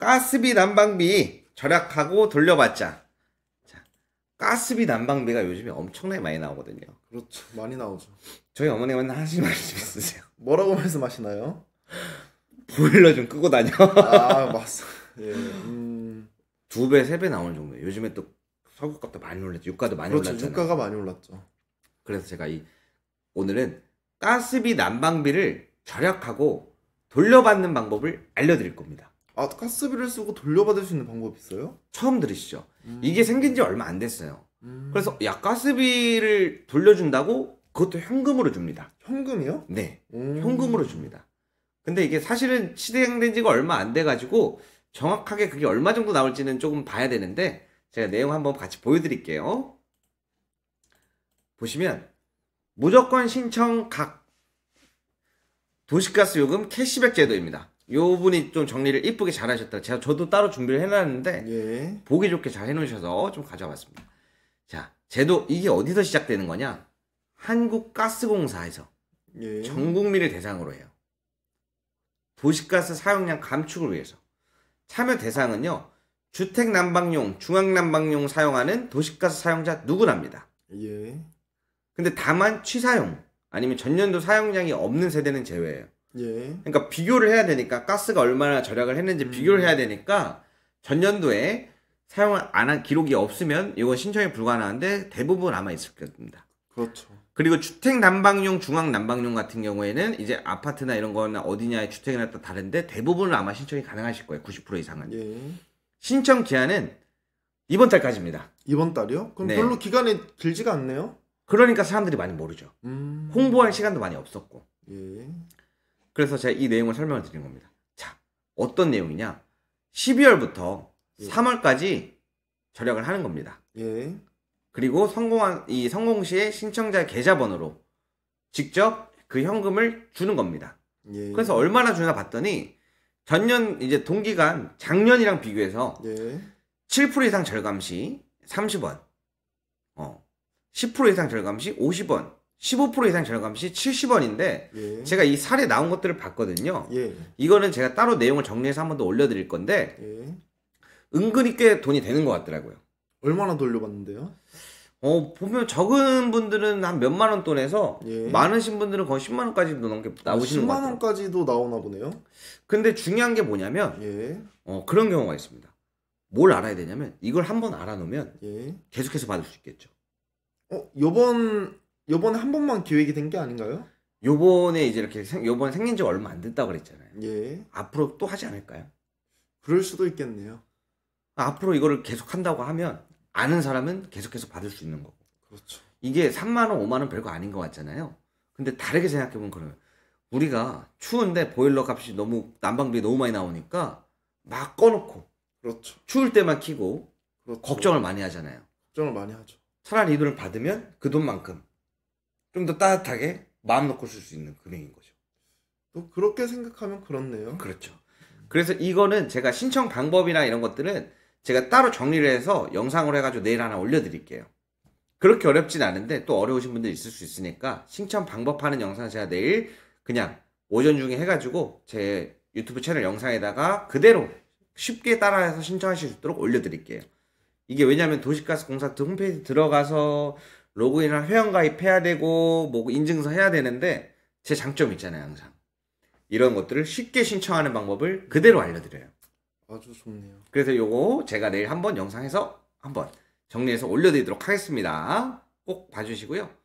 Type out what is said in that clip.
가스비 난방비 절약하고 돌려받자. 자, 가스비 난방비가 요즘에 엄청나게 많이 나오거든요. 그렇죠. 많이 나오죠. 저희 어머니가 맨날 하시는 말씀 있으세요. 뭐라고 말씀하시나요? 보일러 좀 끄고 다녀. 아, 맞어. 예. 음... 두 배, 세 배 나오는 정도예요. 요즘에 또 석유값도 많이 올랐죠. 유가도 많이 그렇죠. 올랐잖아요. 유가가 많이 올랐죠. 그래서 제가 이 오늘은 가스비 난방비를 절약하고 돌려받는 방법을 알려드릴 겁니다. 아 가스비를 쓰고 돌려받을 수 있는 방법 있어요? 처음 들으시죠. 음. 이게 생긴 지 얼마 안 됐어요. 음. 그래서 야 가스비를 돌려준다고 그것도 현금으로 줍니다. 현금이요? 네, 음. 현금으로 줍니다. 근데 이게 사실은 시행된 지가 얼마 안 돼가지고 정확하게 그게 얼마 정도 나올지는 조금 봐야 되는데 제가 내용 한번 같이 보여드릴게요. 보시면 무조건 신청 각 도시가스 요금 캐시백 제도입니다. 요 분이 좀 정리를 이쁘게 잘 하셨다. 제가 저도 따로 준비를 해놨는데 예. 보기 좋게 잘 해놓으셔서 좀 가져왔습니다. 자, 제도 이게 어디서 시작되는 거냐? 한국가스공사에서 예. 전 국민을 대상으로 해요. 도시가스 사용량 감축을 위해서 참여 대상은요 주택 난방용, 중앙 난방용 사용하는 도시가스 사용자 누구랍니다. 예. 근데 다만 취사용 아니면 전년도 사용량이 없는 세대는 제외예요. 예. 그러니까 비교를 해야 되니까 가스가 얼마나 절약을 했는지 음. 비교를 해야 되니까 전년도에 사용을 안 한 기록이 없으면 이건 신청이 불가능한데 대부분 아마 있을 겁니다. 그렇죠. 그리고 주택 난방용, 중앙 난방용 같은 경우에는 이제 아파트나 이런 거나 어디냐의 주택이나 또 다른데 대부분은 아마 신청이 가능하실 거예요. 90% 이상은. 예. 신청 기한은 이번 달까지입니다. 이번 달이요? 그럼 네. 별로 기간이 길지가 않네요. 그러니까 사람들이 많이 모르죠. 음... 홍보할 시간도 많이 없었고. 예. 그래서 제가 이 내용을 설명을 드린 겁니다. 자, 어떤 내용이냐? 12월부터 예. 3월까지 절약을 하는 겁니다. 예. 그리고 성공한 이 성공 시에 신청자의 계좌번호로 직접 그 현금을 주는 겁니다. 예. 그래서 얼마나 주나 봤더니 전년 이제 동기간 작년이랑 비교해서 예. 7% 이상 절감 시 30원, 어, 10% 이상 절감 시 50원, 15% 이상 절감 시 70원인데 예. 제가 이 사례 나온 것들을 봤거든요. 예. 이거는 제가 따로 내용을 정리해서 한 번 더 올려드릴 건데 예. 은근히 꽤 돈이 되는 것 같더라고요. 얼마나 돌려봤는데요? 어 보면 적은 분들은 한 몇만 원 돈에서 예. 많으신 분들은 거의 10만 원까지 도 넘게 나오시는 것 같아요. 10만 원까지도 나오나 보네요. 근데 중요한 게 뭐냐면 예. 어, 그런 경우가 있습니다. 뭘 알아야 되냐면 이걸 한번 알아놓으면 예. 계속해서 받을 수 있겠죠. 어, 요번 요번에 한 번만 기획이 된 게 아닌가요? 요번에 이제 이렇게 생, 요번에 생긴 지 얼마 안 됐다고 그랬잖아요. 예. 앞으로 또 하지 않을까요? 그럴 수도 있겠네요. 앞으로 이거를 계속 한다고 하면 아는 사람은 계속해서 받을 수 있는 거고. 그렇죠. 이게 3만 원, 5만 원 별거 아닌 것 같잖아요. 근데 다르게 생각해 보면 그러면 우리가 추운데 보일러 값이 너무 난방비 너무 많이 나오니까 막 꺼놓고 그렇죠. 추울 때만 키고 그렇죠. 걱정을 많이 하잖아요. 걱정을 많이 하죠. 차라리 이 돈을 받으면 그 돈만큼 좀더 따뜻하게 마음 놓고 쓸 수 있는 금액인 거죠. 또 그렇게 생각하면 그렇네요. 그렇죠. 그래서 이거는 제가 신청 방법이나 이런 것들은 제가 따로 정리를 해서 영상으로 해가지고 내일 하나 올려드릴게요. 그렇게 어렵진 않은데 또 어려우신 분들 있을 수 있으니까 신청 방법 하는 영상 제가 내일 그냥 오전 중에 해가지고 제 유튜브 채널 영상에다가 그대로 쉽게 따라해서 신청하실 수 있도록 올려드릴게요. 이게 왜냐면 하 도시가스 공사 홈페이지 들어가서 로그인을 회원 가입해야 되고 뭐 인증서 해야 되는데 제 장점 있잖아요 항상 이런 것들을 쉽게 신청하는 방법을 그대로 알려드려요. 아주 좋네요. 그래서 요거 제가 내일 한번 영상에서 한번 정리해서 올려드리도록 하겠습니다. 꼭 봐주시고요.